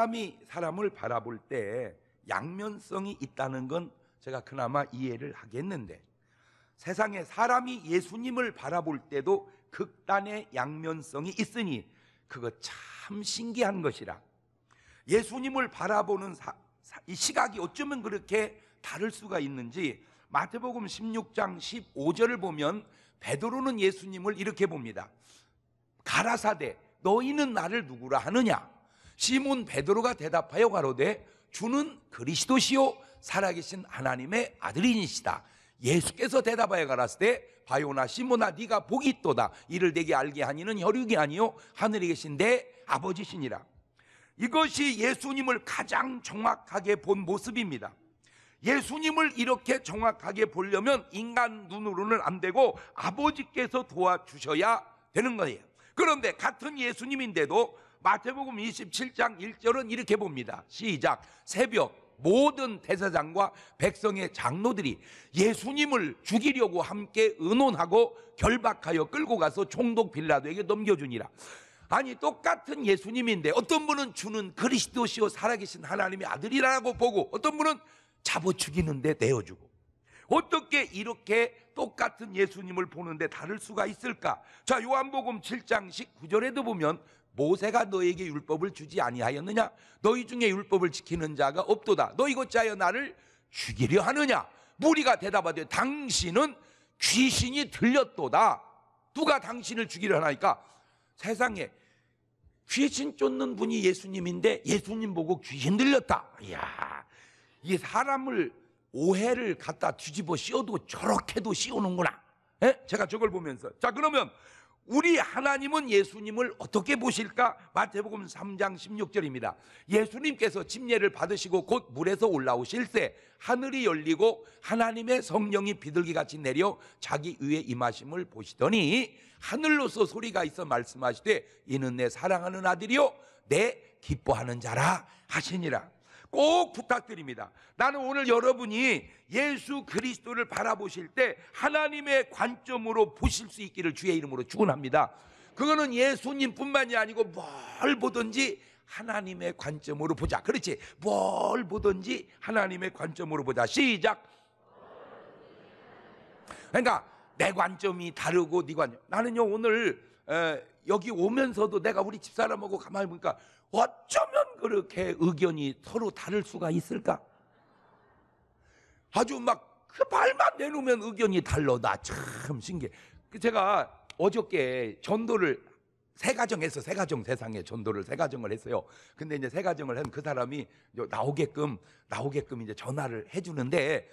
사람이 사람을 바라볼 때 양면성이 있다는 건 제가 그나마 이해를 하겠는데 세상에 사람이 예수님을 바라볼 때도 극단의 양면성이 있으니 그거 참 신기한 것이라 예수님을 바라보는 사, 사, 이 시각이 어쩌면 그렇게 다를 수가 있는지 마태복음 16장 15절을 보면 베드로는 예수님을 이렇게 봅니다. 가라사대 너희는 나를 누구라 하느냐? 시몬 베드로가 대답하여 가로되 주는 그리스도시요 살아계신 하나님의 아들이니시다. 예수께서 대답하여 가라사대 바요나 시몬아 네가 복이 있도다 이를 내게 알게 하니는 혈육이 아니요 하늘에 계신 내 아버지시니라. 이것이 예수님을 가장 정확하게 본 모습입니다. 예수님을 이렇게 정확하게 보려면 인간 눈으로는 안 되고 아버지께서 도와주셔야 되는 거예요. 그런데 같은 예수님인데도 마태복음 27장 1절은 이렇게 봅니다. 시작. 새벽 모든 대사장과 백성의 장로들이 예수님을 죽이려고 함께 의논하고 결박하여 끌고 가서 총독 빌라도에게 넘겨주니라. 아니 똑같은 예수님인데 어떤 분은 주는 그리스도시요 살아계신 하나님의 아들이라고 보고 어떤 분은 잡아 죽이는데 내어주고 어떻게 이렇게 똑같은 예수님을 보는데 다를 수가 있을까? 자, 요한복음 7장 19절에도 보면 모세가 너에게 율법을 주지 아니하였느냐? 너희 중에 율법을 지키는 자가 없도다. 너희가 자여 나를 죽이려 하느냐? 무리가 대답하되 당신은 귀신이 들렸도다. 누가 당신을 죽이려 하나이까? 세상에 귀신 쫓는 분이 예수님인데 예수님 보고 귀신 들렸다. 이야, 이게 사람을 오해를 갖다 뒤집어 씌워도 저렇게도 씌우는구나. 에? 예? 제가 저걸 보면서 자 그러면 우리 하나님은 예수님을 어떻게 보실까? 마태복음 3장 16절입니다. 예수님께서 침례를 받으시고 곧 물에서 올라오실 때 하늘이 열리고 하나님의 성령이 비둘기같이 내려 자기 위에 임하심을 보시더니 하늘로서 소리가 있어 말씀하시되 이는 내 사랑하는 아들이요 내 기뻐하는 자라 하시니라. 꼭 부탁드립니다. 나는 오늘 여러분이 예수 그리스도를 바라보실 때 하나님의 관점으로 보실 수 있기를 주의 이름으로 축원합니다. 그거는 예수님뿐만이 아니고 뭘 보든지 하나님의 관점으로 보자. 그렇지. 뭘 보든지 하나님의 관점으로 보자. 시작. 그러니까 내 관점이 다르고 네 관점. 나는요 오늘 에, 여기 오면서도 내가 우리 집사람하고 가만히 보니까 어쩌면 그렇게 의견이 서로 다를 수가 있을까? 아주 막 그 발만 내놓으면 의견이 달러. 나참 신기해. 그 제가 어저께 전도를 세 가정에서 세 가정 세상에 전도를 세 가정을 했어요. 근데 이제 세 가정을 한 그 사람이 나오게끔 나오게끔 이제 전화를 해주는데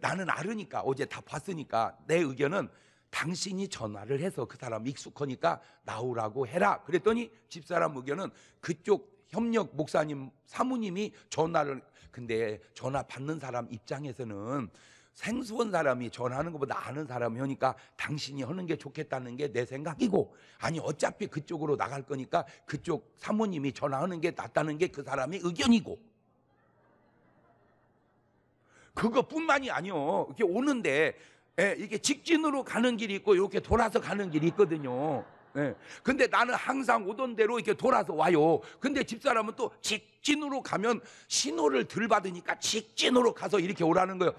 나는 알으니까 어제 다 봤으니까 내 의견은 당신이 전화를 해서 그 사람 익숙하니까 나오라고 해라. 그랬더니 집사람 의견은 그쪽 협력 목사님 사모님이 전화를 근데 전화 받는 사람 입장에서는 생소한 사람이 전하는 화 것보다 아는 사람이 하니까 당신이 하는 게 좋겠다는 게 내 생각이고 아니 어차피 그쪽으로 나갈 거니까 그쪽 사모님이 전화하는 게 낫다는 게 그 사람의 의견이고 그것뿐만이 아니요 이렇게 오는데 예, 이게 직진으로 가는 길이 있고 이렇게 돌아서 가는 길이 있거든요. 예. 근데 나는 항상 오던 대로 이렇게 돌아서 와요. 근데 집사람은 또 직진으로 가면 신호를 덜 받으니까 직진으로 가서 이렇게 오라는 거예요.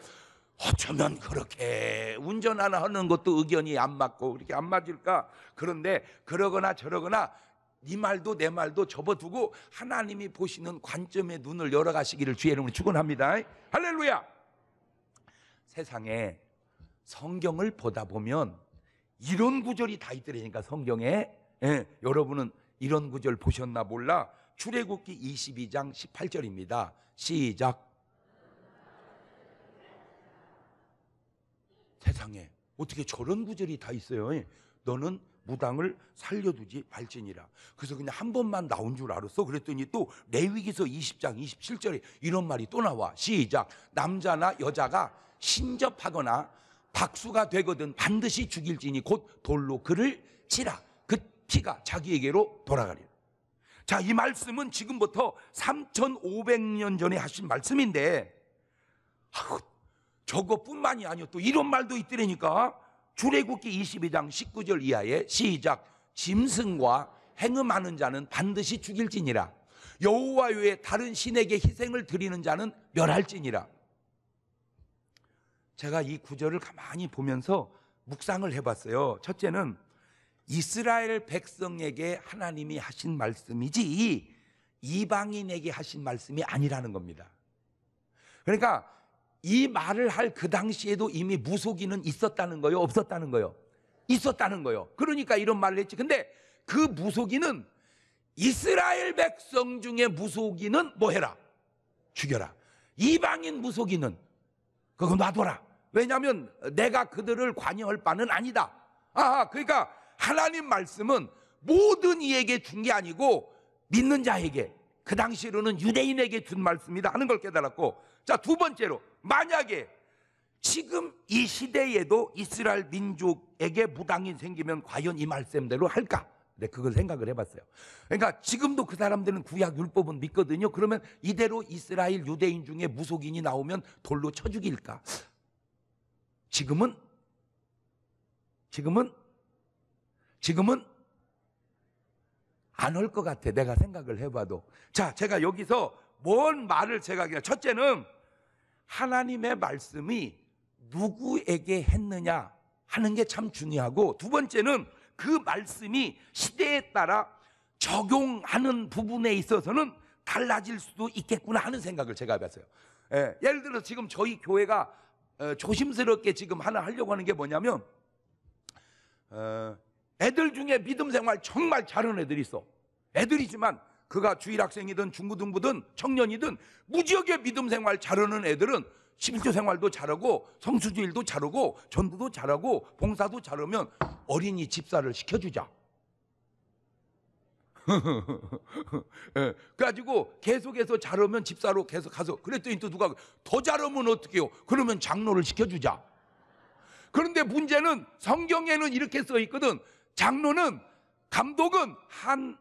어쩌면 그렇게 운전하나 하는 것도 의견이 안 맞고 그렇게 안 맞을까? 그런데 그러거나 저러거나 네 말도 내 말도 접어두고 하나님이 보시는 관점의 눈을 열어가시기를 주의 이름으로 축원합니다. 할렐루야. 세상에 성경을 보다 보면 이런 구절이 다 있더라니까 성경에 예, 여러분은 이런 구절 보셨나 몰라 출애굽기 22장 18절입니다 시작 세상에 어떻게 저런 구절이 다 있어요 예, 너는 무당을 살려두지 말지니라 그래서 그냥 한 번만 나온 줄 알았어 그랬더니 또 레위기서 20장 27절에 이런 말이 또 나와 시작 남자나 여자가 신접하거나 박수가 되거든 반드시 죽일지니 곧 돌로 그를 치라. 그 피가 자기에게로 돌아가리라. 자, 이 말씀은 지금부터 3,500년 전에 하신 말씀인데, 아우, 저것뿐만이 아니요. 또 이런 말도 있더라니까. 출례국기 22장 19절 이하에 시작. 짐승과 행음하는 자는 반드시 죽일지니라. 여호와 외에 다른 신에게 희생을 드리는 자는 멸할지니라. 제가 이 구절을 가만히 보면서 묵상을 해봤어요. 첫째는 이스라엘 백성에게 하나님이 하신 말씀이지 이방인에게 하신 말씀이 아니라는 겁니다. 그러니까 이 말을 할 그 당시에도 이미 무속인은 있었다는 거요, 없었다는 거요, 있었다는 거요. 그러니까 이런 말을 했지. 근데 그 무속인은 이스라엘 백성 중에 무속인은 뭐 해라? 죽여라. 이방인 무속인은 그거 놔둬라. 왜냐하면 내가 그들을 관여할 바는 아니다. 아, 그러니까 하나님 말씀은 모든 이에게 준 게 아니고 믿는 자에게 그 당시로는 유대인에게 준 말씀이다 하는 걸 깨달았고 자 두 번째로 만약에 지금 이 시대에도 이스라엘 민족에게 무당이 생기면 과연 이 말씀대로 할까? 네, 그걸 생각을 해봤어요. 그러니까 지금도 그 사람들은 구약 율법은 믿거든요. 그러면 이대로 이스라엘 유대인 중에 무속인이 나오면 돌로 쳐 죽일까? 지금은 지금은 지금은 안 올 것 같아. 내가 생각을 해봐도. 자, 제가 여기서 뭔 말을 제가 그냥 첫째는 하나님의 말씀이 누구에게 했느냐 하는 게 참 중요하고 두 번째는 그 말씀이 시대에 따라 적용하는 부분에 있어서는 달라질 수도 있겠구나 하는 생각을 제가 해봤어요. 예, 예를 들어 지금 저희 교회가 어, 조심스럽게 지금 하나 하려고 하는 게 뭐냐면 어, 애들 중에 믿음 생활 정말 잘하는 애들이 있어. 애들이지만 그가 주일학생이든 중고등부든 청년이든 무지하게 믿음 생활 잘하는 애들은 심교 생활도 잘하고 성수주일도 잘하고 전도도 잘하고 봉사도 잘하면 어린이 집사를 시켜주자. 예, 그래가지고 계속해서 자르면 집사로 계속 가서 그랬더니 또 누가 더자르면 어떡해요? 그러면 장로를 시켜주자. 그런데 문제는 성경에는 이렇게 써 있거든. 장로는 감독은 한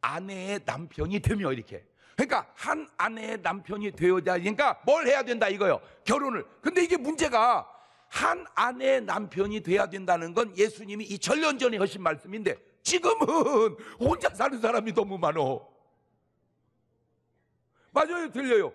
아내의 남편이 되며 이렇게. 그러니까 한 아내의 남편이 되어야 되니까 뭘 해야 된다 이거요. 결혼을. 근데 이게 문제가 한 아내의 남편이 돼야 된다는 건 예수님이 이0년 전에 하신 말씀인데 지금은 혼자 사는 사람이 너무 많어. 맞아요, 들려요.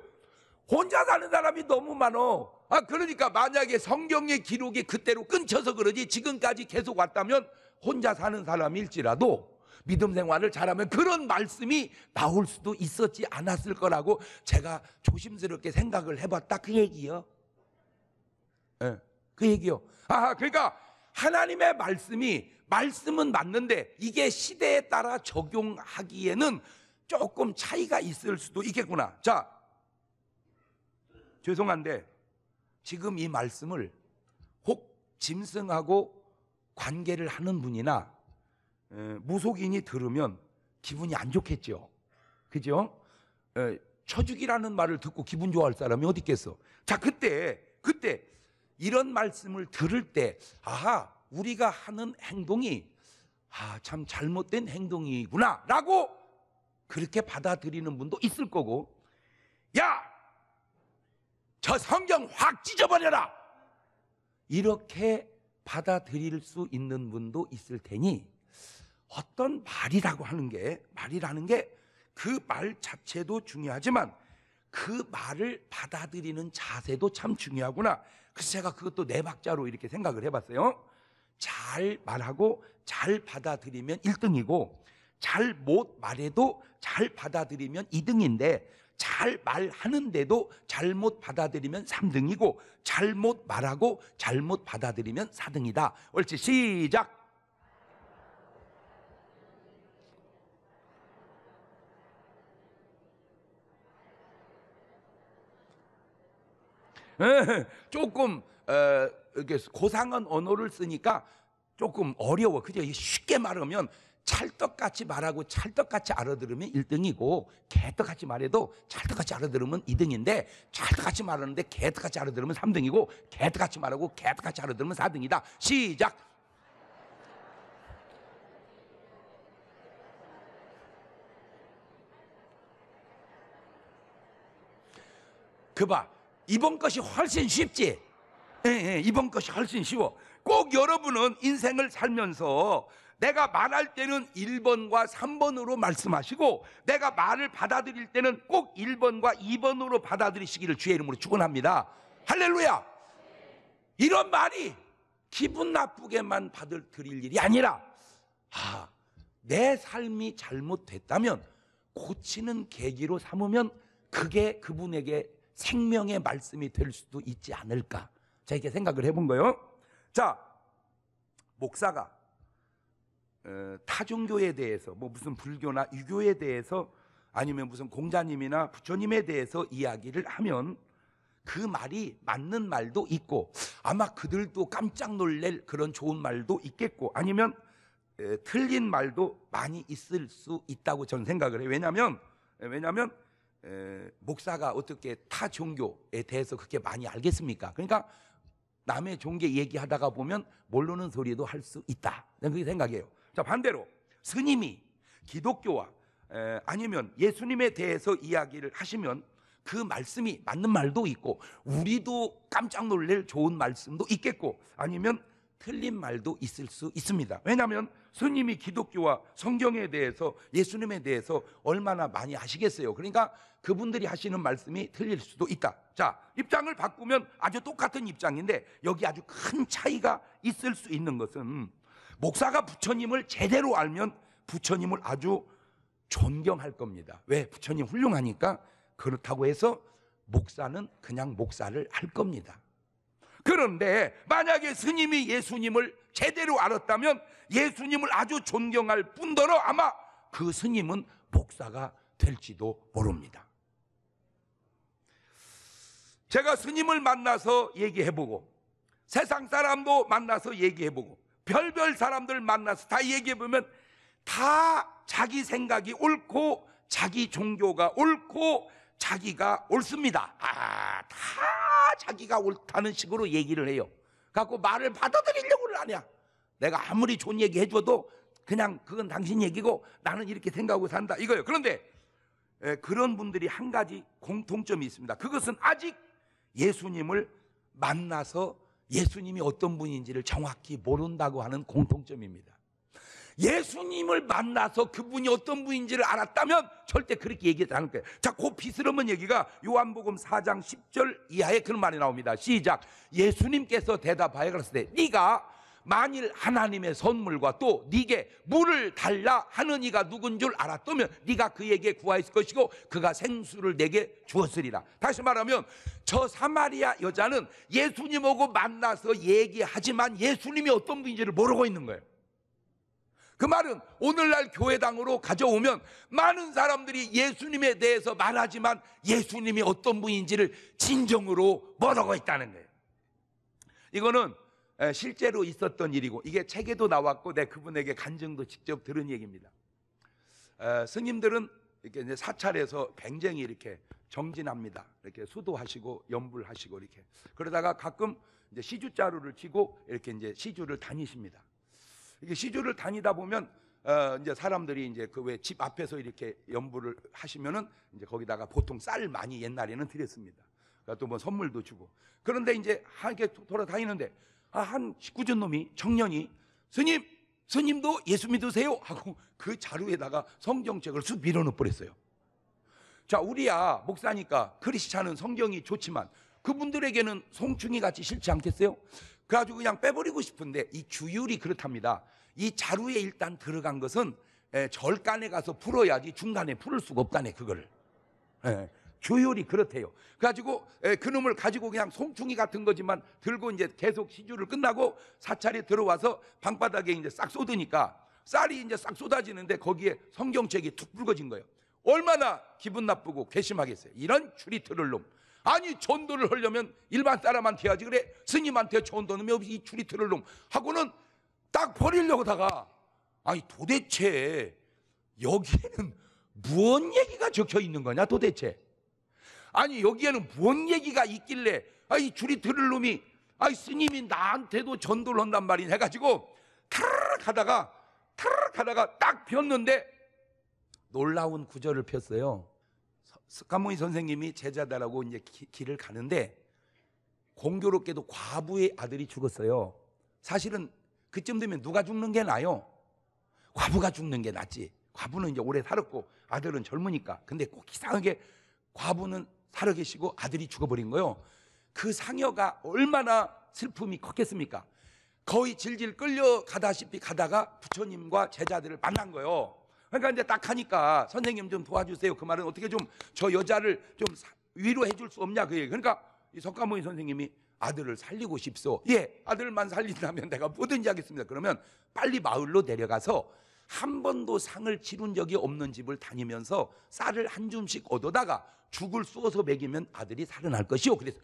혼자 사는 사람이 너무 많어. 아, 그러니까 만약에 성경의 기록이 그때로 끊쳐서 그러지 지금까지 계속 왔다면 혼자 사는 사람일지라도 믿음 생활을 잘하면 그런 말씀이 나올 수도 있었지 않았을 거라고 제가 조심스럽게 생각을 해봤다. 그 얘기요. 예, 네, 그 얘기요. 아, 그러니까 하나님의 말씀이 말씀은 맞는데 이게 시대에 따라 적용하기에는 조금 차이가 있을 수도 있겠구나. 자, 죄송한데 지금 이 말씀을 혹 짐승하고 관계를 하는 분이나 무속인이 들으면 기분이 안 좋겠죠. 그죠? 에, 죽이라는 말을 듣고 기분 좋아할 사람이 어디 있겠어? 자, 그때, 그때 이런 말씀을 들을 때, 아하, 우리가 하는 행동이 아, 참 잘못된 행동이구나 라고 그렇게 받아들이는 분도 있을 거고 야! 저 성경 확 찢어버려라! 이렇게 받아들일 수 있는 분도 있을 테니 어떤 말이라고 하는 게 말이라는 게 그 말 자체도 중요하지만 그 말을 받아들이는 자세도 참 중요하구나. 그래서 제가 그것도 내 네 박자로 이렇게 생각을 해봤어요. 잘 말하고 잘 받아들이면 1등이고 잘 못 말해도 잘 받아들이면 2등인데 잘 말하는데도 잘못 받아들이면 3등이고 잘못 말하고 잘못 받아들이면 4등이다. 옳지 시작. 조금 어, 이게 고상한 언어를 쓰니까 조금 어려워. 그죠? 쉽게 말하면 찰떡같이 말하고 찰떡같이 알아들으면 1등이고 개떡같이 말해도 찰떡같이 알아들으면 2등인데 찰떡같이 말하는데 개떡같이 알아들으면 3등이고 개떡같이 말하고 개떡같이 알아들으면 4등이다. 시작. 그 봐. 이번 것이 훨씬 쉽지. 예, 예, 이번 것이 훨씬 쉬워. 꼭 여러분은 인생을 살면서 내가 말할 때는 1번과 3번으로 말씀하시고 내가 말을 받아들일 때는 꼭 1번과 2번으로 받아들이시기를 주의 이름으로 축원합니다. 할렐루야. 이런 말이 기분 나쁘게만 받을 드릴 일이 아니라 아, 내 삶이 잘못됐다면 고치는 계기로 삼으면 그게 그분에게 생명의 말씀이 될 수도 있지 않을까. 이렇게 생각을 해본 거예요. 자, 목사가 어, 타종교에 대해서 뭐 무슨 불교나 유교에 대해서 아니면 무슨 공자님이나 부처님에 대해서 이야기를 하면 그 말이 맞는 말도 있고 아마 그들도 깜짝 놀랄 그런 좋은 말도 있겠고 아니면 에, 틀린 말도 많이 있을 수 있다고 저는 생각을 해요. 왜냐하면 왜냐하면 에, 목사가 어떻게 타 종교에 대해서 그렇게 많이 알겠습니까? 그러니까 남의 종교 얘기하다가 보면 모르는 소리도 할 수 있다. 그게 생각이에요. 자, 반대로 스님이 기독교와 에, 아니면 예수님에 대해서 이야기를 하시면 그 말씀이 맞는 말도 있고 우리도 깜짝 놀랄 좋은 말씀도 있겠고 아니면 틀린 말도 있을 수 있습니다. 왜냐하면 스님이 기독교와 성경에 대해서 예수님에 대해서 얼마나 많이 아시겠어요? 그러니까 그분들이 하시는 말씀이 틀릴 수도 있다. 자, 입장을 바꾸면 아주 똑같은 입장인데 여기 아주 큰 차이가 있을 수 있는 것은 목사가 부처님을 제대로 알면 부처님을 아주 존경할 겁니다. 왜? 부처님 훌륭하니까 그렇다고 해서 목사는 그냥 목사를 할 겁니다. 그런데 만약에 스님이 예수님을 제대로 알았다면 예수님을 아주 존경할 뿐더러 아마 그 스님은 복사가 될지도 모릅니다. 제가 스님을 만나서 얘기해보고 세상 사람도 만나서 얘기해보고 별별 사람들 만나서 다 얘기해보면 다 자기 생각이 옳고 자기 종교가 옳고 자기가 옳습니다. 아, 다 자기가 옳다는 식으로 얘기를 해요. 갖고 말을 받아들이려고를 하냐. 내가 아무리 좋은 얘기 해줘도 그냥 그건 당신 얘기고 나는 이렇게 생각하고 산다. 이거예요. 그런데 그런 분들이 한 가지 공통점이 있습니다. 그것은 아직 예수님을 만나서 예수님이 어떤 분인지를 정확히 모른다고 하는 공통점입니다. 예수님을 만나서 그분이 어떤 분인지를 알았다면 절대 그렇게 얘기하지 않을 거예요. 자, 그 비스름은 얘기가 요한복음 4장 10절 이하에 그런 말이 나옵니다. 시작. 예수님께서 대답하여 그랬을 때 네가 만일 하나님의 선물과 또 네게 물을 달라 하는 이가 누군 줄 알았다면 네가 그에게 구하였을 것이고 그가 생수를 내게 주었으리라. 다시 말하면 저 사마리아 여자는 예수님하고 만나서 얘기하지만 예수님이 어떤 분인지를 모르고 있는 거예요. 그 말은 오늘날 교회당으로 가져오면 많은 사람들이 예수님에 대해서 말하지만 예수님이 어떤 분인지를 진정으로 모르고 있다는 거예요. 이거는 실제로 있었던 일이고 이게 책에도 나왔고 내 그분에게 간증도 직접 들은 얘기입니다. 스님들은 이렇게 이제 사찰에서 굉장히 이렇게 정진합니다. 이렇게 수도하시고 염불하시고 이렇게 그러다가 가끔 이제 시주자루를 치고 이렇게 이제 시주를 다니십니다. 이게 시주를 다니다 보면 어, 이제 사람들이 이제 그 왜 집 앞에서 이렇게 연부를 하시면은 이제 거기다가 보통 쌀 많이 옛날에는 드렸습니다. 그러니까 또뭐 선물도 주고. 그런데 이제 하게 돌아다니는데 아, 한1 9준 놈이 청년이 스님 스님도 예수 믿으세요 하고 그 자루에다가 성경책을 쑥 밀어넣어 버렸어요. 자 우리야 목사니까 크리스찬은 성경이 좋지만 그분들에게는 송충이 같이 싫지 않겠어요? 그래가지고 그냥 빼버리고 싶은데 이 규율이 그렇답니다. 이 자루에 일단 들어간 것은 예, 절간에 가서 풀어야지 중간에 풀을 수가 없다네 그거를. 예, 규율이 그렇대요. 그래가지고 예, 그놈을 가지고 그냥 송충이 같은 거지만 들고 이제 계속 시주를 끝나고 사찰에 들어와서 방바닥에 이제 싹 쏟으니까 쌀이 이제 싹 쏟아지는데 거기에 성경책이 툭 붉어진 거예요. 얼마나 기분 나쁘고 괘씸하겠어요. 이런 추리 들을 놈. 아니 전도를 하려면 일반 사람한테 해야지 그래 스님한테 전도는 없이 줄이 틀을 놈 하고는 딱 버리려고다가 아니 도대체 여기에는 무언 얘기가 적혀 있는 거냐 도대체 아니 여기에는 무언 얘기가 있길래 아이 줄이 틀을 놈이 아이 스님이 나한테도 전도를 한단 말이냐 해가지고 타르 하다가 타르 하다가 딱 폈는데 놀라운 구절을 폈어요 스카모니 선생님이 제자다라고 이제 길을 가는데 공교롭게도 과부의 아들이 죽었어요. 사실은 그쯤 되면 누가 죽는 게 나요? 과부가 죽는 게 낫지. 과부는 이제 오래 살았고 아들은 젊으니까. 근데 꼭 이상하게 과부는 살아 계시고 아들이 죽어버린 거요. 그 상여가 얼마나 슬픔이 컸겠습니까? 거의 질질 끌려가다시피 가다가 부처님과 제자들을 만난 거예요. 그러니까 이제 딱 하니까 선생님 좀 도와주세요. 그 말은 어떻게 좀 저 여자를 좀 위로해 줄 수 없냐 그 얘기. 그러니까 이 석가모니 선생님이 아들을 살리고 싶소. 예, 아들만 살린다면 내가 뭐든지 하겠습니다. 그러면 빨리 마을로 내려가서 한 번도 상을 치른 적이 없는 집을 다니면서 쌀을 한 줌씩 얻어다가 죽을 쏘서 먹이면 아들이 살아날 것이오 그래서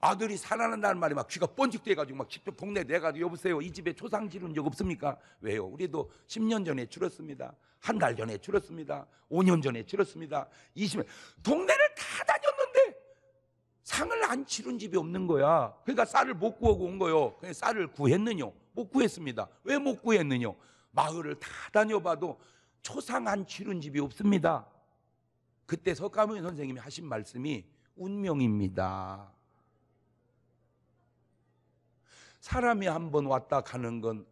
아들이 살아난다는 말이 막 귀가 번쩍돼가지고 막 직접 동네 내가지고 여보세요. 이 집에 초상 지른 적 없습니까? 왜요? 우리도 10년 전에 줄었습니다. 한 달 전에 줄었습니다. 5년 전에 줄었습니다. 20년. 동네를 다 다녔는데 상을 안 치른 집이 없는 거야. 그러니까 쌀을 못 구하고 온 거요. 그래서 쌀을 구했느냐? 못 구했습니다. 왜 못 구했느냐? 마을을 다 다녀봐도 초상 안 치른 집이 없습니다. 그때 석가모니 선생님이 하신 말씀이 운명입니다. 사람이 한번 왔다 가는 건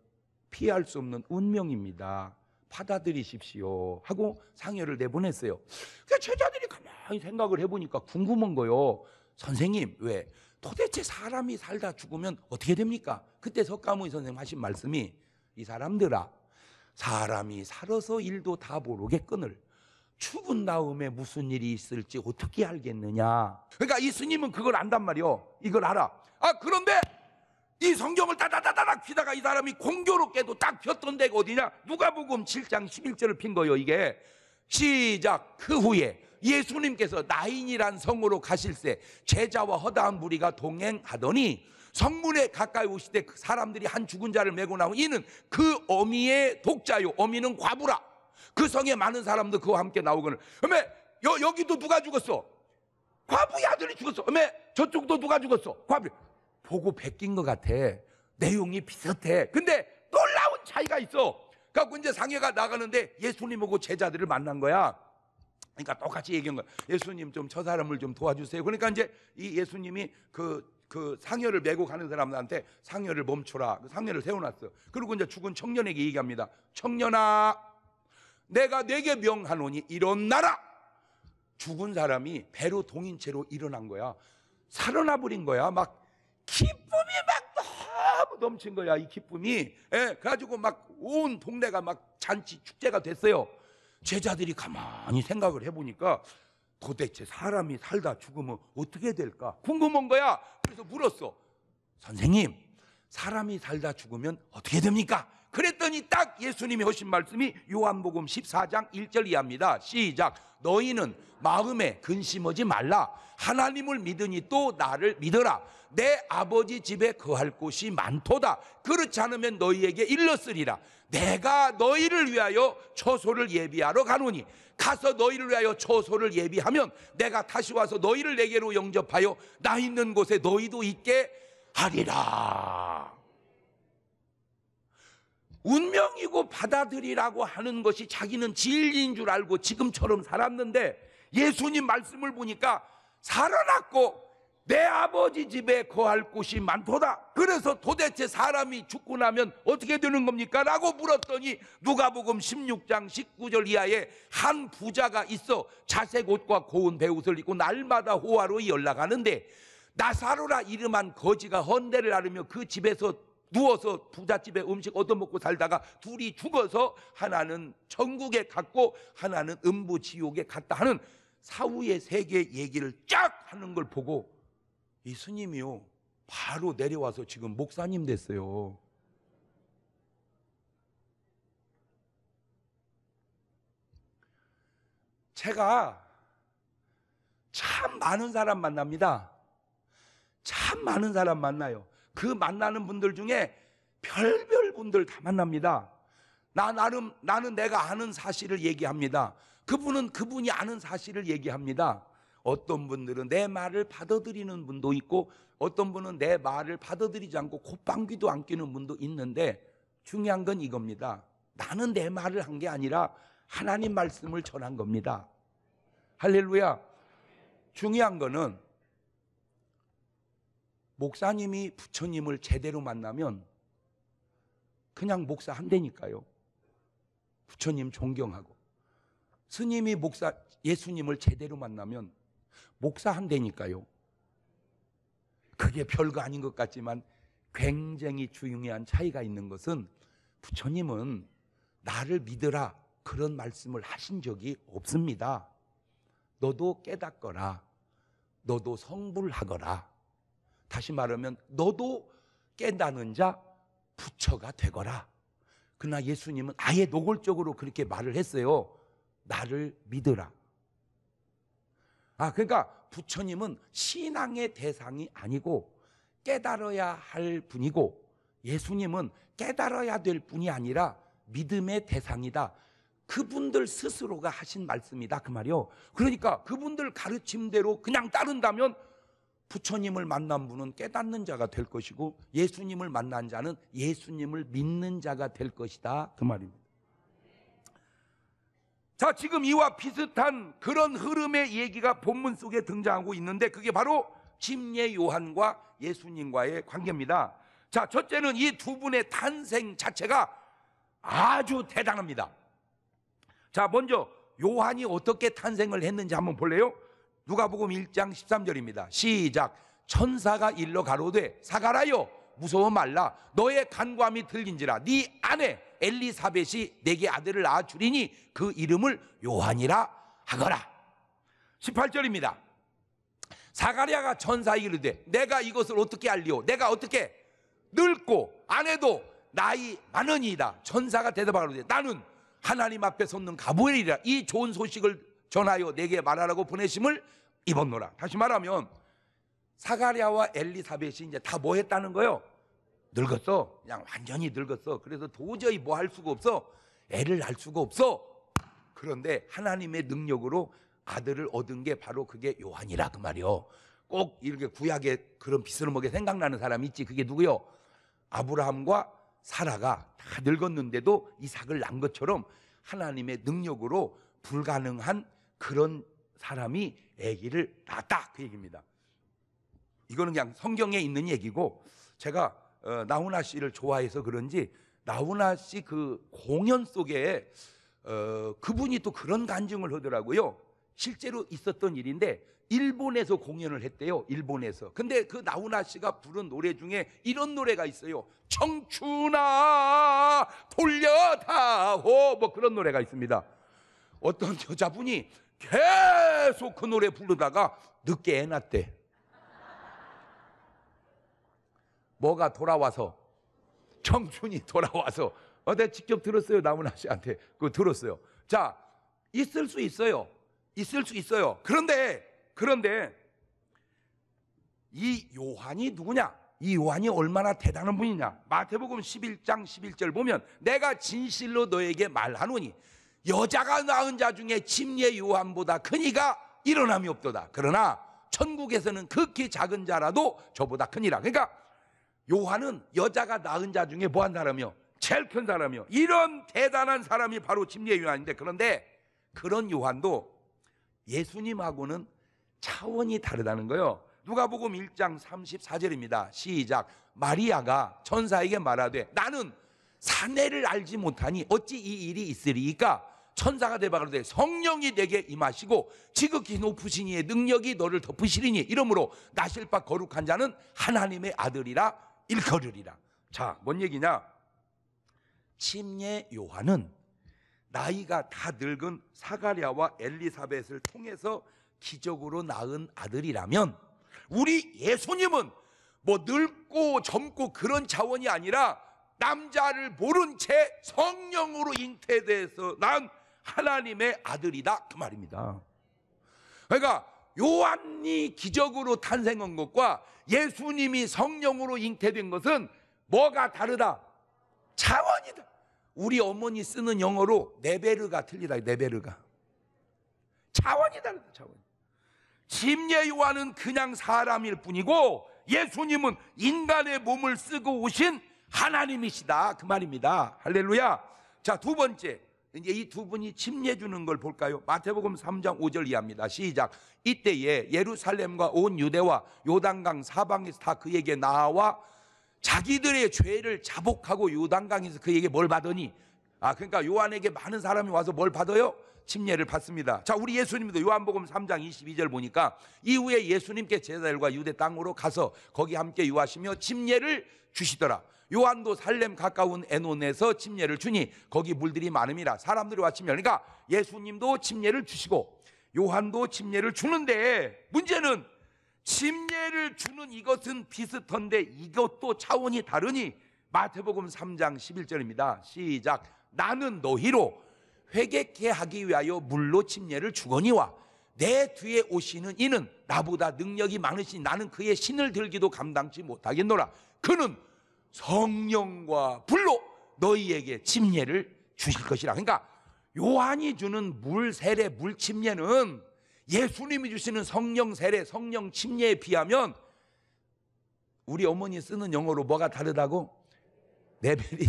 피할 수 없는 운명입니다. 받아들이십시오. 하고 상여를 내보냈어요. 그러니까 제자들이 가만히 생각을 해보니까 궁금한 거요. 선생님, 왜? 도대체 사람이 살다 죽으면 어떻게 됩니까? 그때 석가모니 선생님 하신 말씀이 이 사람들아, 사람이 살아서 일도 다 모르겠거늘 죽은 다음에 무슨 일이 있을지 어떻게 알겠느냐. 그러니까 이 스님은 그걸 안단 말이요. 이걸 알아. 아, 그런데 이 성경을 따다다다닥 피다가 이 사람이 공교롭게도 딱 폈던 데가 어디냐? 누가복음 7장 11절을 핀 거예요, 이게. 시작. 그 후에 예수님께서 나인이란 성으로 가실때 제자와 허다한 무리가 동행하더니 성문에 가까이 오실 때 그 사람들이 한 죽은 자를 메고 나온 이는 그 어미의 독자요. 어미는 과부라. 그 성에 많은 사람도 그와 함께 나오거늘. 어메 여, 여기도 누가 죽었어? 과부의 아들이 죽었어. 어메 저쪽도 누가 죽었어? 과부. 보고 베낀 것 같아. 내용이 비슷해. 근데 놀라운 차이가 있어. 그래갖고 이제 상해가 나가는데 예수님하고 제자들을 만난 거야. 그러니까 똑같이 얘기한 거야. 예수님 좀 저 사람을 좀 도와주세요. 그러니까 이제 이 예수님이 그그 상여를 메고 가는 사람들한테 상여를 멈춰라. 그 상여를 세워놨어. 그리고 이제 죽은 청년에게 얘기합니다. 청년아, 내가 내게 명하노니 일어나라! 죽은 사람이 배로 동인 채로 일어난 거야. 살아나 버린 거야. 막 기쁨이 막 너무 넘친 거야. 이 기쁨이. 예, 그래가지고 막 온 동네가 막 잔치 축제가 됐어요. 제자들이 가만히 생각을 해보니까 도대체 사람이 살다 죽으면 어떻게 될까? 궁금한 거야. 그래서 물었어. 선생님, 사람이 살다 죽으면 어떻게 됩니까? 그랬더니 딱 예수님이 하신 말씀이 요한복음 14장 1절 이하입니다. 시작. 너희는 마음에 근심하지 말라. 하나님을 믿으니 또 나를 믿어라. 내 아버지 집에 거할 곳이 많도다. 그렇지 않으면 너희에게 일렀으리라. 내가 너희를 위하여 초소를 예비하러 가노니 가서 너희를 위하여 초소를 예비하면 내가 다시 와서 너희를 내게로 영접하여 나 있는 곳에 너희도 있게 하리라. 운명이고 받아들이라고 하는 것이 자기는 진리인 줄 알고 지금처럼 살았는데 예수님 말씀을 보니까 살아났고 내 아버지 집에 거할 곳이 많도다. 그래서 도대체 사람이 죽고 나면 어떻게 되는 겁니까? 라고 물었더니 누가복음 16장 19절 이하에 한 부자가 있어 자색 옷과 고운 배옷을 입고 날마다 호화로 연락하는데 나사로라 이름한 거지가 헌대를 하르며 그 집에서 누워서 부잣집에 음식 얻어먹고 살다가 둘이 죽어서 하나는 천국에 갔고 하나는 음부 지옥에 갔다 하는 사후의 세계 얘기를 쫙 하는 걸 보고 이 스님이요. 바로 내려와서 지금 목사님 됐어요. 제가 참 많은 사람 만납니다. 참 많은 사람 만나요. 그 만나는 분들 중에 별별 분들 다 만납니다. 나 나름 나는 내가 아는 사실을 얘기합니다. 그분은 그분이 아는 사실을 얘기합니다. 어떤 분들은 내 말을 받아들이는 분도 있고 어떤 분은 내 말을 받아들이지 않고 콧방귀도 안 끼는 분도 있는데 중요한 건 이겁니다. 나는 내 말을 한 게 아니라 하나님 말씀을 전한 겁니다. 할렐루야. 중요한 거는 목사님이 부처님을 제대로 만나면 그냥 목사 한대니까요. 부처님 존경하고 스님이 목사 예수님을 제대로 만나면 목사 한대니까요. 그게 별거 아닌 것 같지만 굉장히 중요한 차이가 있는 것은 부처님은 나를 믿으라 그런 말씀을 하신 적이 없습니다. 너도 깨닫거라. 너도 성불하거라. 다시 말하면 너도 깨닫는 자 부처가 되거라. 그러나 예수님은 아예 노골적으로 그렇게 말을 했어요. 나를 믿으라. 아, 그러니까 부처님은 신앙의 대상이 아니고 깨달아야 할 분이고 예수님은 깨달아야 될 분이 아니라 믿음의 대상이다. 그분들 스스로가 하신 말씀이다. 그 말이요. 그러니까 그분들 가르침대로 그냥 따른다면 부처님을 만난 분은 깨닫는 자가 될 것이고 예수님을 만난 자는 예수님을 믿는 자가 될 것이다. 그 말입니다. 자, 지금 이와 비슷한 그런 흐름의 얘기가 본문 속에 등장하고 있는데 그게 바로 침례 요한과 예수님과의 관계입니다. 자, 첫째는 이 두 분의 탄생 자체가 아주 대단합니다. 자, 먼저 요한이 어떻게 탄생을 했는지 한번 볼래요? 누가복음 1장 13절입니다. 시작. 천사가 일러 가로되 사가라요 무서워 말라 너의 간과함이 들린지라 네 아내 엘리사벳이 내게 아들을 낳아 주리니 그 이름을 요한이라 하거라 18절입니다 사가리아가 전사에 이르되 내가 이것을 어떻게 알리오 내가 어떻게 늙고 아내도 나이 많으니이다 전사가 대답하는데 나는 하나님 앞에 섰는 가부엘이라 이 좋은 소식을 전하여 내게 말하라고 보내심을 입었노라 다시 말하면 사가리아와 엘리사벳이 이제 다뭐 했다는 거예요? 늙었어. 그냥 완전히 늙었어. 그래서 도저히 뭐 할 수가 없어. 애를 낳을 수가 없어. 그런데 하나님의 능력으로 아들을 얻은 게 바로 그게 요한이라 그 말이요. 꼭 이렇게 구약에 그런 비스름하게 생각나는 사람이 있지. 그게 누구요? 아브라함과 사라가 다 늙었는데도 이삭을 낳은 것처럼 하나님의 능력으로 불가능한 그런 사람이 아기를 낳았다 그 얘기입니다. 이거는 그냥 성경에 있는 얘기고 제가 어, 나훈아 씨를 좋아해서 그런지 나훈아 씨그 공연 속에 어, 그분이 또 그런 간증을 하더라고요. 실제로 있었던 일인데 일본에서 공연을 했대요. 일본에서. 근데 그 나훈아 씨가 부른 노래 중에 이런 노래가 있어요. 청춘아 돌려다오 뭐 그런 노래가 있습니다. 어떤 여자분이 계속 그 노래 부르다가 늦게 해놨대. 뭐가 돌아와서 청춘이 돌아와서 어, 내가 직접 들었어요 나무나 씨한테 그거 들었어요 자 있을 수 있어요 있을 수 있어요 그런데 그런데 이 요한이 누구냐 이 요한이 얼마나 대단한 분이냐 마태복음 11장 11절 보면 내가 진실로 너에게 말하노니 여자가 낳은 자 중에 침례 요한보다 크니가 일어남이 없도다 그러나 천국에서는 극히 작은 자라도 저보다 크니라. 그러니까 요한은 여자가 낳은 자 중에 뭐 한 사람이요? 제일 큰 사람이요. 이런 대단한 사람이 바로 침례 요한인데 그런데 그런 요한도 예수님하고는 차원이 다르다는 거예요. 누가복음 1장 34절입니다. 시작. 마리아가 천사에게 말하되 나는 사내를 알지 못하니 어찌 이 일이 있으리이까 천사가 대박하되 성령이 내게 임하시고 지극히 높으신 이의 능력이 너를 덮으시리니 이러므로 나실바 거룩한 자는 하나님의 아들이라 일컬으리라. 자, 뭔 얘기냐? 침례 요한은 나이가 다 늙은 사가랴와 엘리사벳을 통해서 기적으로 낳은 아들이라면 우리 예수님은 뭐 늙고 젊고 그런 자원이 아니라 남자를 모른 채 성령으로 잉태돼서 난 하나님의 아들이다 그 말입니다. 그러니까 요한이 기적으로 탄생한 것과 예수님이 성령으로 잉태된 것은 뭐가 다르다? 차원이다. 우리 어머니 쓰는 영어로 네베르가 틀리다. 네베르가. 차원이 다르다. 차원. 침례 요한은 그냥 사람일 뿐이고 예수님은 인간의 몸을 쓰고 오신 하나님이시다. 그 말입니다. 할렐루야. 자, 두 번째. 이제 이 두 분이 침례 주는 걸 볼까요? 마태복음 3장 5절 이합니다. 시작. 이때에 예루살렘과 온 유대와 요단강 사방에서 다 그에게 나와 자기들의 죄를 자복하고 요단강에서 그에게 뭘 받으니? 아, 그러니까 요한에게 많은 사람이 와서 뭘 받아요? 침례를 받습니다. 자, 우리 예수님도 요한복음 3장 22절 보니까 이후에 예수님께 제자들과 유대 땅으로 가서 거기 함께 유하시며 침례를 주시더라. 요한도 살렘 가까운 에논에서 침례를 주니 거기 물들이 많음이라 사람들이 와 침례. 그러니까 예수님도 침례를 주시고 요한도 침례를 주는데 문제는 침례를 주는 이것은 비슷한데 이것도 차원이 다르니 마태복음 3장 11절입니다. 시작. 나는 너희로 회개케 하기 위하여 물로 침례를 주거니와 내 뒤에 오시는 이는 나보다 능력이 많으신 나는 그의 신을 들기도 감당치 못하겠노라. 그는 성령과 불로 너희에게 침례를 주실 것이라. 그러니까 요한이 주는 물 세례, 물 침례는 예수님이 주시는 성령 세례, 성령 침례에 비하면 우리 어머니 쓰는 영어로 뭐가 다르다고? 레벨이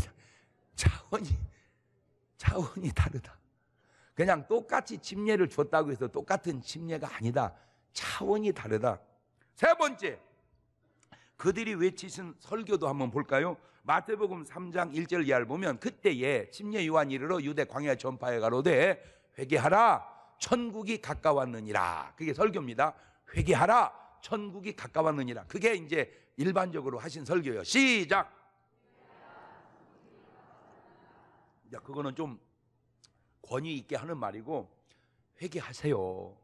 차원이 차원이 다르다. 그냥 똑같이 침례를 줬다고 해서 똑같은 침례가 아니다. 차원이 다르다. 세 번째, 그들이 외치신 설교도 한번 볼까요? 마태복음 3장 1절 이하를 보면 그때에 침례 요한 이르러 유대 광야 전파에 가로되 회개하라 천국이 가까웠느니라. 그게 설교입니다. 회개하라 천국이 가까웠느니라. 그게 이제 일반적으로 하신 설교예요. 시작. 야, 그거는 좀 권위 있게 하는 말이고 회개하세요.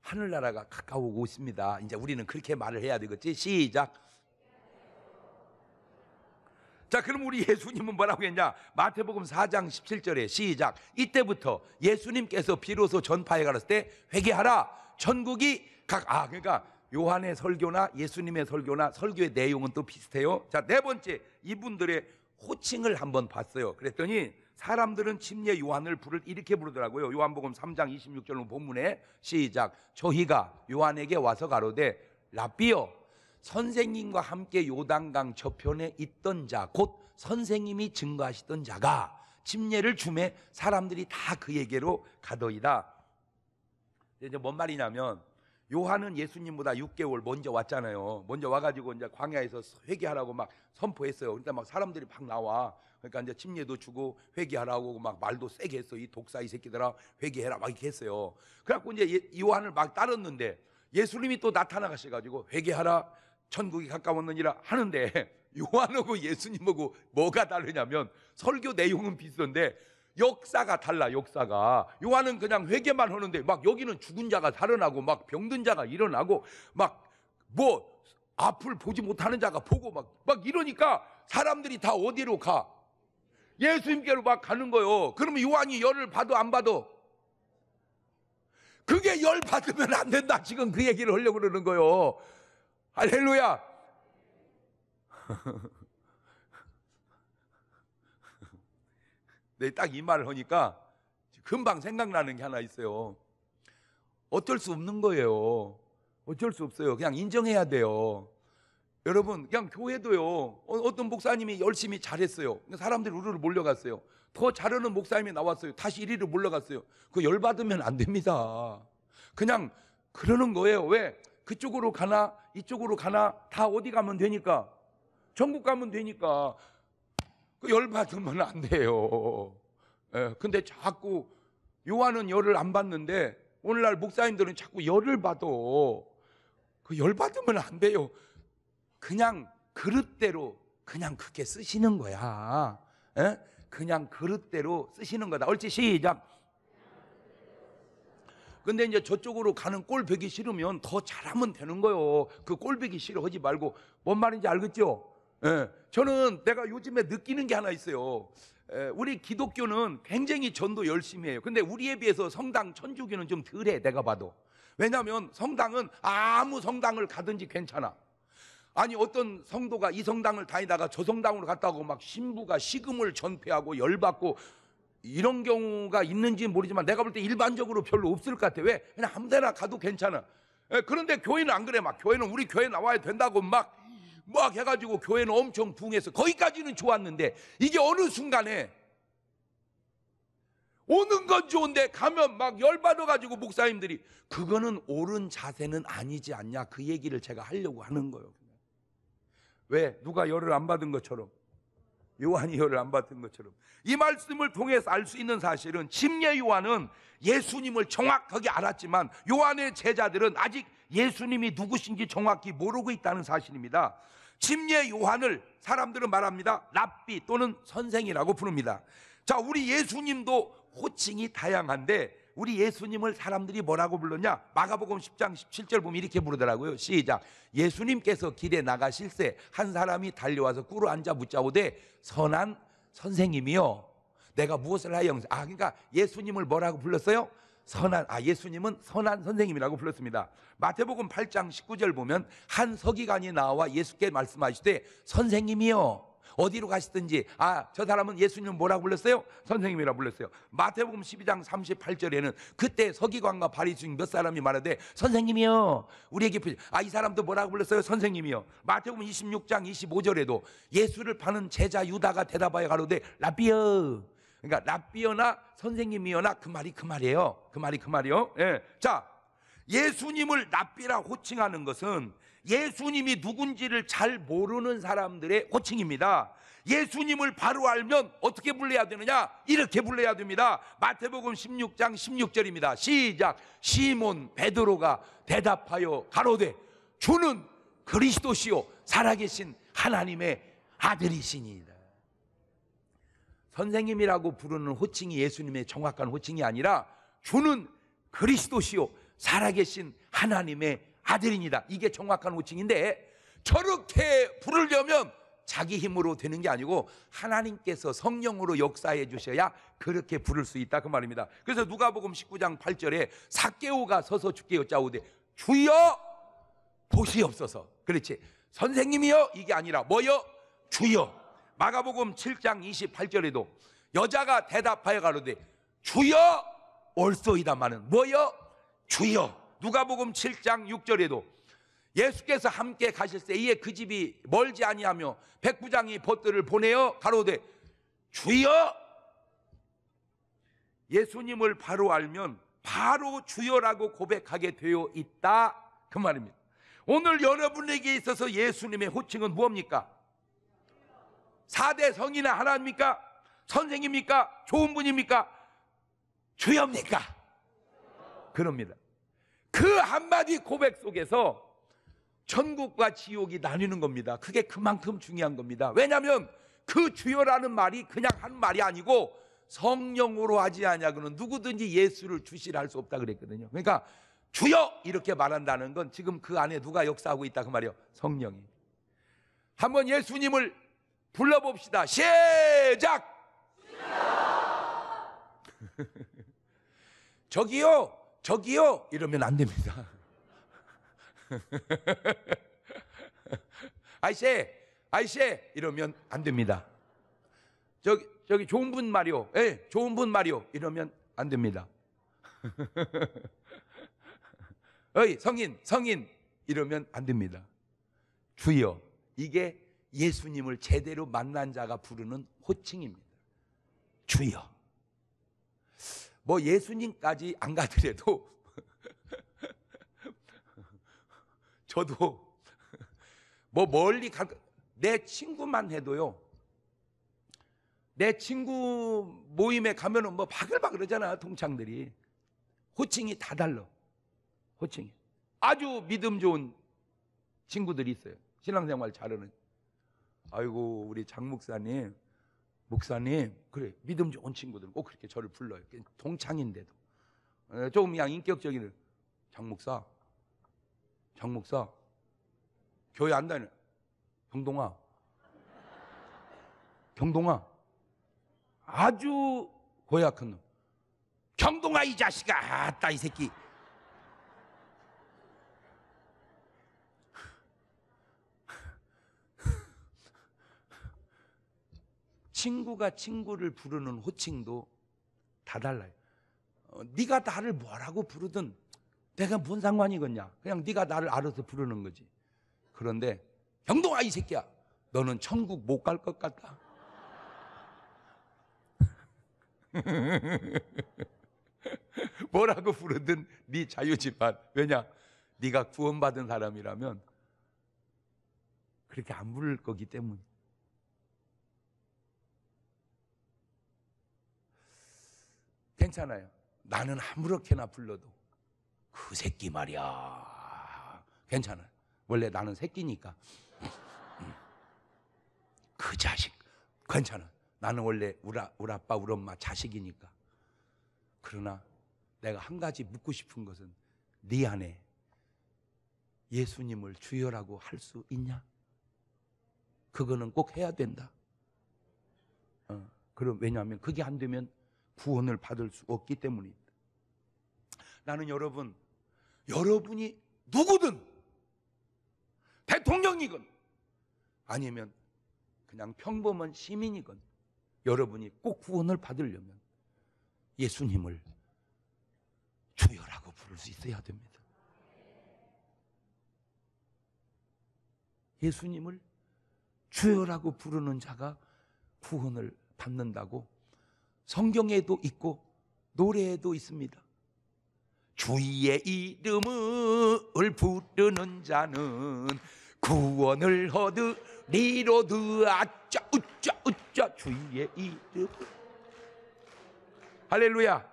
하늘나라가 가까우고 있습니다. 이제 우리는 그렇게 말을 해야 되겠지. 시작. 자, 그럼 우리 예수님은 뭐라고 했냐? 마태복음 4장 17절에 시작. 이때부터 예수님께서 비로소 전파해 가렸을 때 회개하라. 천국이 각, 아, 그러니까 요한의 설교나 예수님의 설교나 설교의 내용은 또 비슷해요. 자, 네 번째. 이분들의 호칭을 한번 봤어요. 그랬더니 사람들은 침례 요한을 부를, 이렇게 부르더라고요. 요한복음 3장 26절 로 본문에 시작. 저희가 요한에게 와서 가로되 라삐어 선생님과 함께 요단강 저편에 있던 자, 곧 선생님이 증거하시던 자가 침례를 주매 사람들이 다 그에게로 가더이다. 이제 뭔 말이냐면 요한은 예수님보다 6개월 먼저 왔잖아요. 먼저 와가지고 이제 광야에서 회개하라고 막 선포했어요. 그러니까 막 사람들이 막 나와. 그러니까 이제 침례도 주고 회개하라고 막 말도 세게 했어. 이 독사 이 새끼들아 회개해라 막 이렇게 했어요. 그래갖고 이제 예, 요한을 막 따랐는데 예수님이 또 나타나가셔가지고 회개하라 천국이 가까웠느니라 하는데 요한하고 예수님하고 뭐가 다르냐면 설교 내용은 비슷한데 역사가 달라 역사가 요한은 그냥 회개만 하는데 막 여기는 죽은 자가 살아나고 막 병든 자가 일어나고 막 뭐 앞을 보지 못하는 자가 보고 막 막 이러니까 사람들이 다 어디로 가 예수님께로 막 가는 거요 그러면 요한이 열을 봐도 안 봐도 그게 열 받으면 안 된다 지금 그 얘기를 하려고 그러는 거요 예 할렐루야! 내 딱이 네, 말을 하니까 금방 생각나는 게 하나 있어요. 어쩔 수 없는 거예요. 어쩔 수 없어요. 그냥 인정해야 돼요. 여러분, 그냥 교회도요, 어, 어떤 목사님이 열심히 잘했어요. 사람들이 우르르 몰려갔어요. 더 잘하는 목사님이 나왔어요. 다시 1위로 몰려갔어요. 그 열받으면 안 됩니다. 그냥 그러는 거예요. 왜? 그쪽으로 가나 이쪽으로 가나 다 어디 가면 되니까 전국 가면 되니까 그 열 받으면 안 돼요. 예, 근데 자꾸 요한은 열을 안 받는데 오늘날 목사님들은 자꾸 열을 받아. 그열 받으면 안 돼요. 그냥 그릇대로 그냥 그렇게 쓰시는 거야. 예? 그냥 그릇대로 쓰시는 거다. 얼치 시작. 근데 이제 저쪽으로 가는 꼴배기 싫으면 더 잘하면 되는 거예요. 그꼴배기 싫어하지 말고 뭔 말인지 알겠죠? 예, 저는 내가 요즘에 느끼는 게 하나 있어요. 예, 우리 기독교는 굉장히 전도 열심히 해요. 근데 우리에 비해서 성당 천주교는 좀 덜해 내가 봐도. 왜냐하면 성당은 아무 성당을 가든지 괜찮아. 아니 어떤 성도가 이 성당을 다니다가 저 성당으로 갔다고 막 신부가 식음을 전폐하고 열받고 이런 경우가 있는지 모르지만 내가 볼 때 일반적으로 별로 없을 것 같아. 왜? 그냥 아무 데나 가도 괜찮아. 예, 그런데 교회는 안 그래. 막 교회는 우리 교회 나와야 된다고 막, 막 해가지고 교회는 엄청 붕해서 거기까지는 좋았는데 이게 어느 순간에 오는 건 좋은데 가면 막 열받아가지고 목사님들이 그거는 옳은 자세는 아니지 않냐 그 얘기를 제가 하려고 하는 거예요. 왜? 누가 열을 안 받은 것처럼. 요한이 열을 안 받은 것처럼 이 말씀을 통해서 알 수 있는 사실은 침례 요한은 예수님을 정확하게 알았지만 요한의 제자들은 아직 예수님이 누구신지 정확히 모르고 있다는 사실입니다. 침례 요한을 사람들은 말합니다. 랍비 또는 선생이라고 부릅니다. 자, 우리 예수님도 호칭이 다양한데 우리 예수님을 사람들이 뭐라고 불렀냐? 마가복음 10장 17절 보면 이렇게 부르더라고요. 시작. 예수님께서 길에 나가실세 한 사람이 달려와서 꿇어 앉아 붙잡오되 선한 선생님이요. 내가 무엇을 하영 아, 그러니까 예수님을 뭐라고 불렀어요? 선한 아 예수님은 선한 선생님이라고 불렀습니다. 마태복음 8장 19절 보면 한 서기관이 나와 예수께 말씀하시되 선생님이요 어디로 가시든지 아 저 사람은 예수님 을 뭐라고 불렀어요? 선생님이라 고 불렀어요. 마태복음 12장 38절에는 그때 서기관과 바리수인 몇 사람이 말하되 선생님이요 우리에게 아이 사람도 뭐라고 불렀어요? 선생님이요. 마태복음 26장 25절에도 예수를 파는 제자 유다가 대답하여 가로되 라비어 그러니까 라비어나선생님이요나그 말이 그 말이에요. 그 말이 그 말이요. 예. 자 예수님을 라비라 호칭하는 것은 예수님이 누군지를 잘 모르는 사람들의 호칭입니다. 예수님을 바로 알면 어떻게 불러야 되느냐? 이렇게 불러야 됩니다. 마태복음 16장 16절입니다. 시작. 시몬 베드로가 대답하여 가로되 주는 그리스도시요 살아계신 하나님의 아들이시니이다. 선생님이라고 부르는 호칭이 예수님의 정확한 호칭이 아니라 주는 그리스도시요 살아계신 하나님의 아들입니다. 이게 정확한 호칭인데 저렇게 부르려면 자기 힘으로 되는 게 아니고 하나님께서 성령으로 역사해 주셔야 그렇게 부를 수 있다 그 말입니다. 그래서 누가복음 19장 8절에 사개오가 서서 죽게 여짜오되 주여 보시옵소서. 그렇지. 선생님이요 이게 아니라 뭐여 주여. 마가복음 7장 28절에도 여자가 대답하여 가로되 주여 올소이다마는 뭐여 주여 누가복음 7장 6절에도 예수께서 함께 가실 때 이에 그 집이 멀지 아니하며 백부장이 벗들을 보내어 가로되 주여 예수님을 바로 알면 바로 주여라고 고백하게 되어 있다 그 말입니다. 오늘 여러분에게 있어서 예수님의 호칭은 무엇입니까? 4대 성인의 하나입니까? 선생입니까? 좋은 분입니까? 주여입니까? 그럽니다. 그 한마디 고백 속에서 천국과 지옥이 나뉘는 겁니다. 그게 그만큼 중요한 겁니다. 왜냐하면 그 주여라는 말이 그냥 한 말이 아니고 성령으로 하지 않냐고는 누구든지 예수를 주시라 할수 없다 그랬거든요. 그러니까 주여 이렇게 말한다는 건 지금 그 안에 누가 역사하고 있다 그 말이요. 성령이. 한번 예수님을 불러봅시다. 시작. 저기요. 저기요! 이러면 안 됩니다. 아이씨, 아이씨! 이러면 안 됩니다. 저기, 저기 좋은 분 말이오. 예, 좋은 분 말이오. 이러면 안 됩니다. 어이, 성인, 성인! 이러면 안 됩니다. 주여, 이게 예수님을 제대로 만난 자가 부르는 호칭입니다. 주여. 뭐 예수님까지 안 가더라도 저도 뭐 멀리 갈, 내 친구만 해도요. 내 친구 모임에 가면은 뭐 바글바글 하잖아, 동창들이. 호칭이 다 달라. 호칭이. 아주 믿음 좋은 친구들이 있어요. 신앙생활 잘하는. 아이고, 우리 장 목사님. 목사님, 그래 믿음 좋은 친구들꼭 그렇게 저를 불러요. 동창인데도 예, 조금 그냥 인격적인 장 목사, 장 목사 교회 안 다니는 경동아, 경동아 아주 고약한 놈. 경동아 이 자식아, 아따 이 새끼. 친구가 친구를 부르는 호칭도 다 달라요. 어, 네가 나를 뭐라고 부르든 내가 뭔 상관이겠냐? 그냥 네가 나를 알아서 부르는 거지. 그런데 형동아이 새끼야, 너는 천국 못 갈 것 같다. 뭐라고 부르든 네 자유지만 왜냐? 네가 구원받은 사람이라면 그렇게 안 부를 거기 때문에. 괜찮아요. 나는 아무렇게나 불러도 그 새끼 말이야. 괜찮아요. 원래 나는 새끼니까. 음. 그 자식. 괜찮아. 나는 원래 우리, 우리 아빠, 우리 엄마 자식이니까. 그러나 내가 한 가지 묻고 싶은 것은 네 안에 예수님을 주여라고 할 수 있냐? 그거는 꼭 해야 된다. 어, 그럼 왜냐하면 그게 안 되면 구원을 받을 수 없기 때문입니다. 나는 여러분, 여러분이 누구든 대통령이건 아니면 그냥 평범한 시민이건 여러분이 꼭 구원을 받으려면 예수님을 주여라고 부를 수 있어야 됩니다. 예수님을 주여라고 부르는 자가 구원을 받는다고 성경에도 있고 노래에도 있습니다. 주의 이름을 부르는 자는 구원을 얻으리로드 아짜 우짜 우짜 주의 이름 할렐루야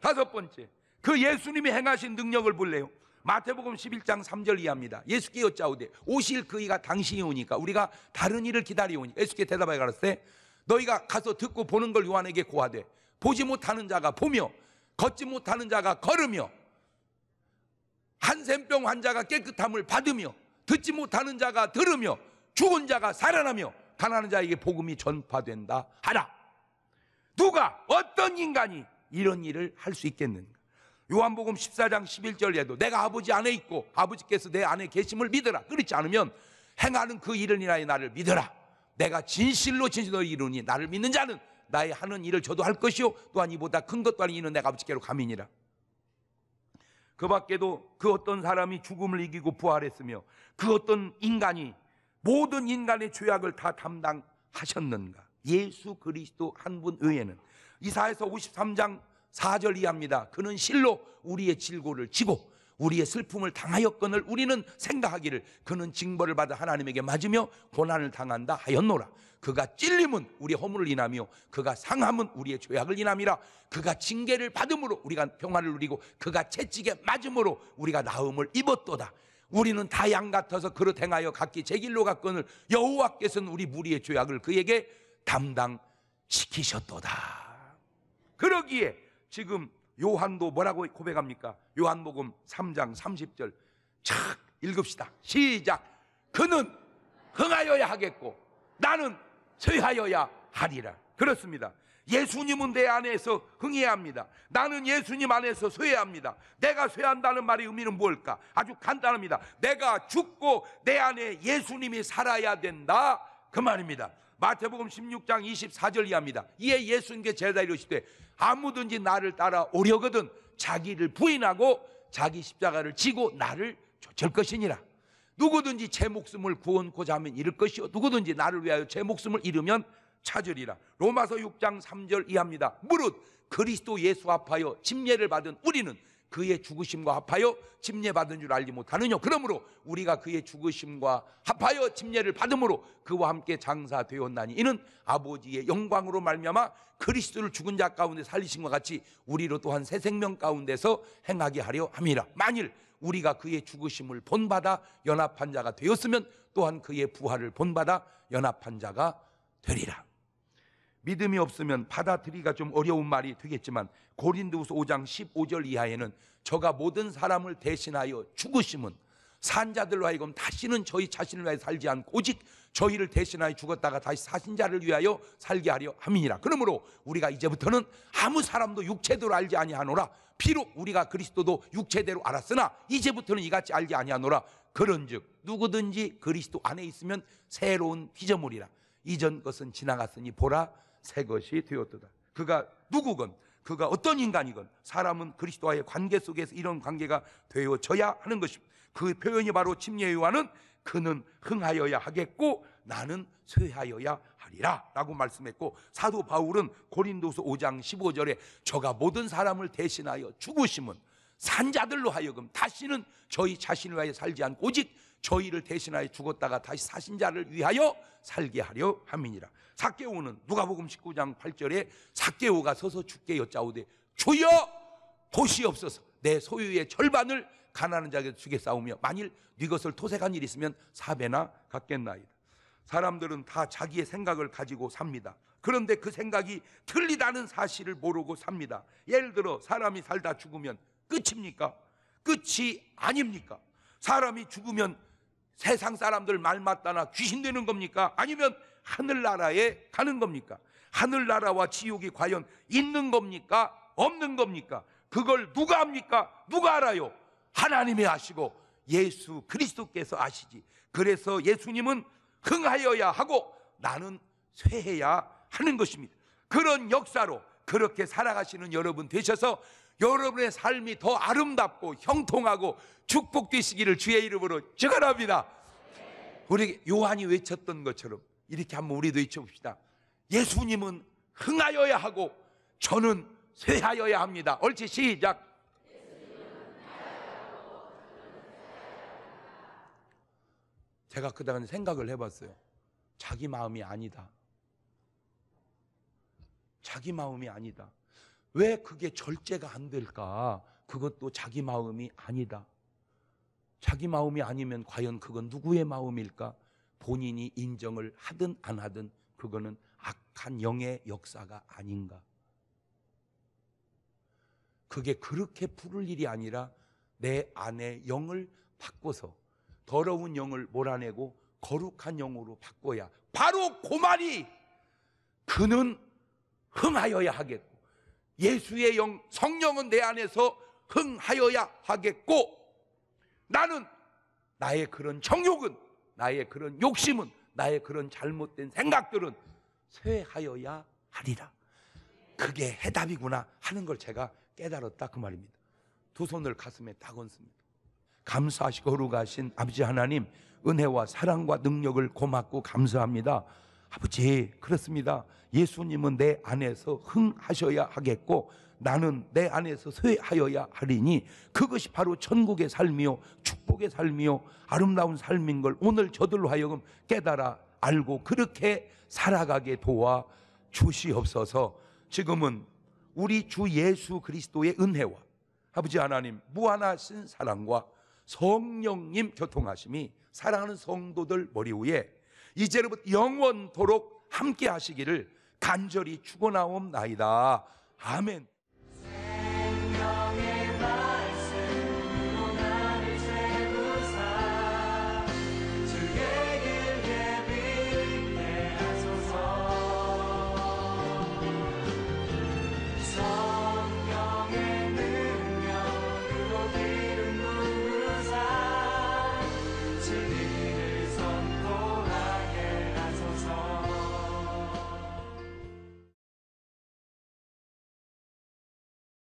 다섯 번째 그 예수님이 행하신 능력을 볼래요 마태복음 11장 3절 이하입니다 예수께 여짜오되 오실 그이가 당신이 오니까 우리가 다른 일을 기다리오니 예수께 대답하여 가라사대 너희가 가서 듣고 보는 걸 요한에게 고하되 보지 못하는 자가 보며 걷지 못하는 자가 걸으며 한센병 환자가 깨끗함을 받으며 듣지 못하는 자가 들으며 죽은 자가 살아나며 가난한 자에게 복음이 전파된다 하라. 누가 어떤 인간이 이런 일을 할 수 있겠는가? 요한복음 14장 11절에도 내가 아버지 안에 있고 아버지께서 내 안에 계심을 믿어라 그렇지 않으면 행하는 그 일을 이라의 나를 믿어라 내가 진실로 진실로 이루니 나를 믿는 자는 나의 하는 일을 저도 할 것이요 또한 이보다 큰것 또한 이는 내가 아버지께로 민이라그 밖에도 그 어떤 사람이 죽음을 이기고 부활했으며 그 어떤 인간이 모든 인간의 죄악을 다 담당하셨는가? 예수 그리스도 한 분 외에는 이사에서 53장 4절 이합니다. 그는 실로 우리의 질고를 지고 우리의 슬픔을 당하였건을 우리는 생각하기를 그는 징벌을 받아 하나님에게 맞으며 고난을 당한다 하였노라 그가 찔림은 우리의 허물을 인하며 그가 상함은 우리의 죄악을 인함이라 그가 징계를 받음으로 우리가 평화를 누리고 그가 채찍에 맞음으로 우리가 나음을 입었도다 우리는 다 양 같아서 그릇 행하여 각기 제 길로 갔건을 여호와께서는 우리 무리의 죄악을 그에게 담당시키셨도다 그러기에 지금 요한도 뭐라고 고백합니까? 요한복음 3장 30절. 착 읽읍시다. 시작. 그는 흥하여야 하겠고 나는 쇠하여야 하리라. 그렇습니다. 예수님은 내 안에서 흥해야 합니다. 나는 예수님 안에서 쇠해야 합니다. 내가 쇠한다는 말의 의미는 뭘까? 아주 간단합니다. 내가 죽고 내 안에 예수님이 살아야 된다. 그 말입니다. 마태복음 16장 24절 이하입니다. 이에 예수님께 제자 이르시되 아무든지 나를 따라오려거든 자기를 부인하고 자기 십자가를 지고 나를 쫓을 것이니라. 누구든지 제 목숨을 구원코자 하면 잃을 것이요 누구든지 나를 위하여 제 목숨을 잃으면 찾으리라. 로마서 6장 3절 이하니다 무릇 그리스도 예수 앞하여 침례를 받은 우리는 그의 죽으심과 합하여 침례받은 줄 알지 못하느냐 그러므로 우리가 그의 죽으심과 합하여 침례를 받음으로 그와 함께 장사되었나니 이는 아버지의 영광으로 말미암아 그리스도를 죽은 자 가운데 살리신 것 같이 우리로 또한 새 생명 가운데서 행하게 하려 함이라 만일 우리가 그의 죽으심을 본받아 연합한 자가 되었으면 또한 그의 부활을 본받아 연합한 자가 되리라 믿음이 없으면 받아들이기가 좀 어려운 말이 되겠지만 고린도후서 5장 15절 이하에는 저가 모든 사람을 대신하여 죽으심은 산 자들로 하여금 다시는 저희 자신을 위해 살지 않고 오직 저희를 대신하여 죽었다가 다시 사신 자를 위하여 살게 하려 함이니라. 그러므로 우리가 이제부터는 아무 사람도 육체대로 알지 아니하노라. 비록 우리가 그리스도도 육체대로 알았으나 이제부터는 이같이 알지 아니하노라. 그런즉 누구든지 그리스도 안에 있으면 새로운 피조물이라. 이전 것은 지나갔으니 보라 새 것이 되었도다. 그가 누구건 그가 어떤 인간이건 사람은 그리스도와의 관계 속에서 이런 관계가 되어져야 하는 것입니다. 그 표현이 바로 침례 요한은 그는 흥하여야 하겠고 나는 쇠하여야 하리라 라고 말씀했고 사도 바울은 고린도서 5장 15절에 저가 모든 사람을 대신하여 죽으심은 산자들로 하여금 다시는 저희 자신을 위하 살지 않고 오직 저희를 대신하여 죽었다가 다시 사신 자를 위하여 살게 하려 함이니라. 사개오는 누가복음 19장 8절에 사개오가 서서 죽게 여짜오되 주여 도시 없어서 내 소유의 절반을 가난한 자에게 주게 싸우며 만일 네 것을 토색한 일이 있으면 사배나 갖겠나이다. 사람들은 다 자기의 생각을 가지고 삽니다. 그런데 그 생각이 틀리다는 사실을 모르고 삽니다. 예를 들어 사람이 살다 죽으면 끝입니까? 끝이 아닙니까? 사람이 죽으면 세상 사람들 말 맞다나 귀신 되는 겁니까? 아니면 하늘나라에 가는 겁니까? 하늘나라와 지옥이 과연 있는 겁니까? 없는 겁니까? 그걸 누가 합니까? 누가 알아요? 하나님이 아시고 예수 그리스도께서 아시지. 그래서 예수님은 흥하여야 하고 나는 쇠해야 하는 것입니다. 그런 역사로 그렇게 살아가시는 여러분 되셔서 여러분의 삶이 더 아름답고 형통하고 축복되시기를 주의 이름으로 증언합니다 우리 요한이 외쳤던 것처럼 이렇게 한번 우리도 외쳐봅시다. 예수님은 흥하여야 하고 저는 쇠하여야 합니다. 얼치 시작. 제가 그다음에 생각을 해봤어요. 자기 마음이 아니다. 자기 마음이 아니다. 왜 그게 절제가 안 될까? 그것도 자기 마음이 아니다. 자기 마음이 아니면 과연 그건 누구의 마음일까? 본인이 인정을 하든 안 하든 그거는 악한 영의 역사가 아닌가. 그게 그렇게 부를 일이 아니라 내 안의 영을 바꿔서 더러운 영을 몰아내고 거룩한 영으로 바꿔야 바로 그 말이 그는 흥하여야 하겠다. 예수의 영, 성령은 내 안에서 흥하여야 하겠고 나는 나의 그런 정욕은 나의 그런 욕심은 나의 그런 잘못된 생각들은 쇠하여야 하리라. 그게 해답이구나 하는 걸 제가 깨달았다 그 말입니다. 두 손을 가슴에 딱 얹습니다. 감사하시고 거룩가신 아버지 하나님 은혜와 사랑과 능력을 고맙고 감사합니다. 아버지, 그렇습니다. 예수님은 내 안에서 흥하셔야 하겠고 나는 내 안에서 쇠하여야 하리니 그것이 바로 천국의 삶이요 축복의 삶이요 아름다운 삶인 걸 오늘 저들로 하여금 깨달아 알고 그렇게 살아가게 도와 주시옵소서. 지금은 우리 주 예수 그리스도의 은혜와 아버지 하나님 무한하신 사랑과 성령님 교통하심이 사랑하는 성도들 머리 위에 이제로부터 영원토록 함께 하시기를 간절히 축고나옵나이다 아멘.